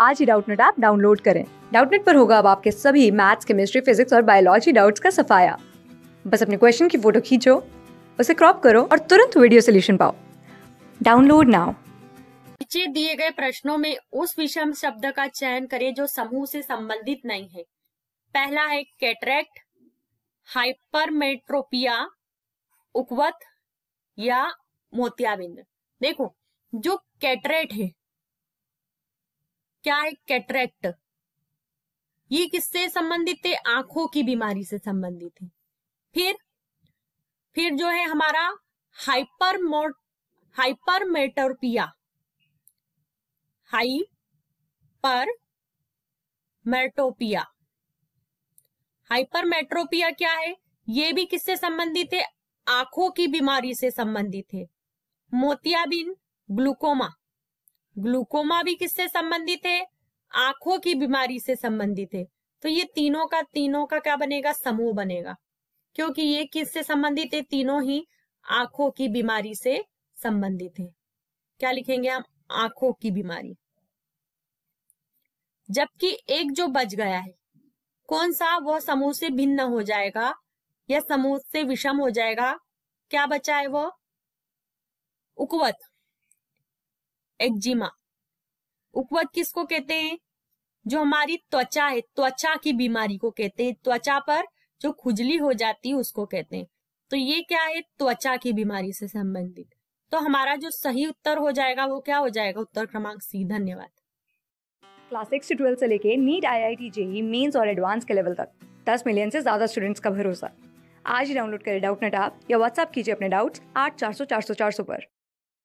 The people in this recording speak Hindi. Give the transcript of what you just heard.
आज ही डाउटनेट ऐप डाउनलोड करें डाउटनेट पर होगा अब आपके सभी मैथ्स केमिस्ट्री फिजिक्स और बायोलॉजी डाउट्स का सफाया बस अपने क्वेश्चन की फोटो खींचो उसे क्रॉप करो और तुरंत वीडियो सोल्यूशन पाओ डाउनलोड नाउ नीचे दिए गए प्रश्नों में उस विषम शब्द का चयन करें जो समूह से संबंधित नहीं है पहला है कैटरेक्ट हाइपरमेट्रोपिया उकवत या मोतियाबिंद देखो जो कैटरेट है क्या है कैटरेक्ट ये किससे संबंधित है आंखों की बीमारी से संबंधित है फिर फिर जो है हमारा hyper hypermetropia hyper metropia hypermetropia क्या है ये भी किससे संबंधित है आंखों की बीमारी से संबंधित है मोतियाबिन ग्लूकोमा ग्लूकोमा भी किससे संबंधित है आंखों की बीमारी से संबंधित है तो ये तीनों का तीनों का क्या बनेगा समूह बनेगा क्योंकि ये किससे संबंधित है तीनों ही आंखों की बीमारी से संबंधित है क्या लिखेंगे हम आंखों की बीमारी जबकि एक जो बच गया है कौन सा वह समूह से भिन्न हो जाएगा या समूह से विषम हो जाएगा क्या बचा है वह उकवत एक्जिमा उकवत किसको कहते हैं जो हमारी त्वचा है त्वचा की बीमारी को कहते हैं त्वचा पर जो खुजली हो जाती है उसको कहते हैं तो ये क्या है त्वचा की बीमारी से संबंधित तो हमारा जो सही उत्तर हो जाएगा वो क्या हो जाएगा उत्तर क्रमांक सी धन्यवाद क्लास सिक्स से ट्वेल्थ से लेके NEET I I T JEE mains और एडवांस के लेवल तक दस मिलियन से ज्यादा स्टूडेंट्स का भरोसा आज ही डाउनलोड करें डाउट नेट आप या व्हाट्सअप कीजिए अपने डाउट्स आठ चार सौ चार सौ चार सौ पर